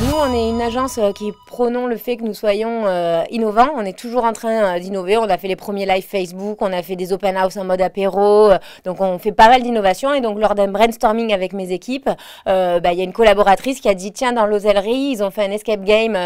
Nous, on est une agence euh, qui prône le fait que nous soyons euh, innovants. On est toujours en train euh, d'innover. On a fait les premiers live Facebook, on a fait des open house en mode apéro. donc, on fait pas mal d'innovations. Et donc, lors d'un brainstorming avec mes équipes, bah, il y a une collaboratrice qui a dit tiens, dans l'hôtellerie, ils ont fait un escape game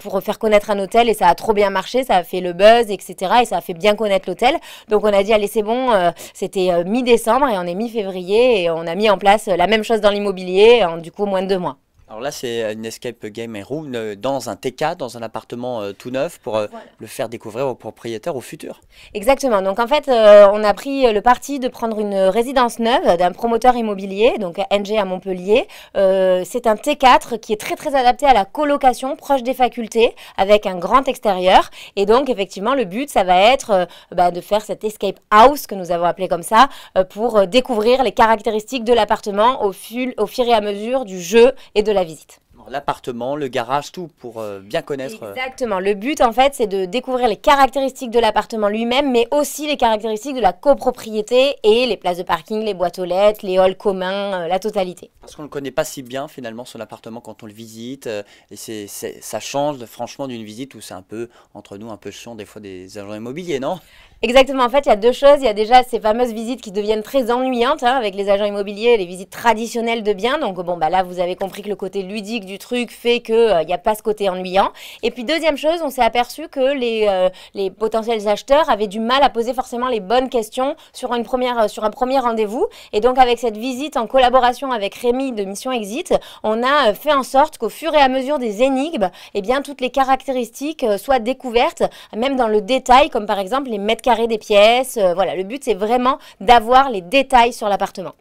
pour faire connaître un hôtel et ça a trop bien marché, ça a fait le buzz, etc. Et ça a fait bien connaître l'hôtel. Donc, on a dit allez, c'est bon. C'était mi-décembre et on est mi-février et on a mis en place la même chose dans l'immobilier en du coup moins de deux mois. Alors là, c'est une escape game room euh, dans un T4, dans un appartement euh, tout neuf, pour euh, le faire découvrir aux propriétaires au futur. Exactement. Donc en fait, on a pris le parti de prendre une résidence neuve d'un promoteur immobilier, donc NG à Montpellier. c'est un T4 qui est très très adapté à la colocation, proche des facultés, avec un grand extérieur. Et donc effectivement, le but, ça va être bah, de faire cette escape house que nous avons appelé comme ça, pour découvrir les caractéristiques de l'appartement au, au fur et à mesure du jeu et de visite. L'appartement, le garage, tout pour euh, bien connaître. Euh, Exactement. Le but, en fait, c'est de découvrir les caractéristiques de l'appartement lui-même, mais aussi les caractéristiques de la copropriété et les places de parking, les boîtes aux lettres, les halls communs, euh, la totalité. Parce qu'on ne connaît pas si bien, finalement, son appartement quand on le visite. et c'est, ça change, franchement, d'une visite où c'est un peu, entre nous, un peu chiant, des fois, des agents immobiliers, non Exactement. En fait, il y a deux choses. Il y a déjà ces fameuses visites qui deviennent très ennuyantes hein, avec les agents immobiliers, les visites traditionnelles de biens. Donc, bon, bah là, vous avez compris que le côté ludique du truc fait qu'il euh, n'y a pas ce côté ennuyant. Et puis, deuxième chose, on s'est aperçu que les, euh, les potentiels acheteurs avaient du mal à poser forcément les bonnes questions sur, une première, euh, sur un premier rendez-vous. Et donc, avec cette visite en collaboration avec Rémi de Mission Exit, on a fait en sorte qu'au fur et à mesure des énigmes, eh bien, toutes les caractéristiques soient découvertes, même dans le détail, comme par exemple les mètres carré des pièces. Euh, voilà, le but c'est vraiment d'avoir les détails sur l'appartement.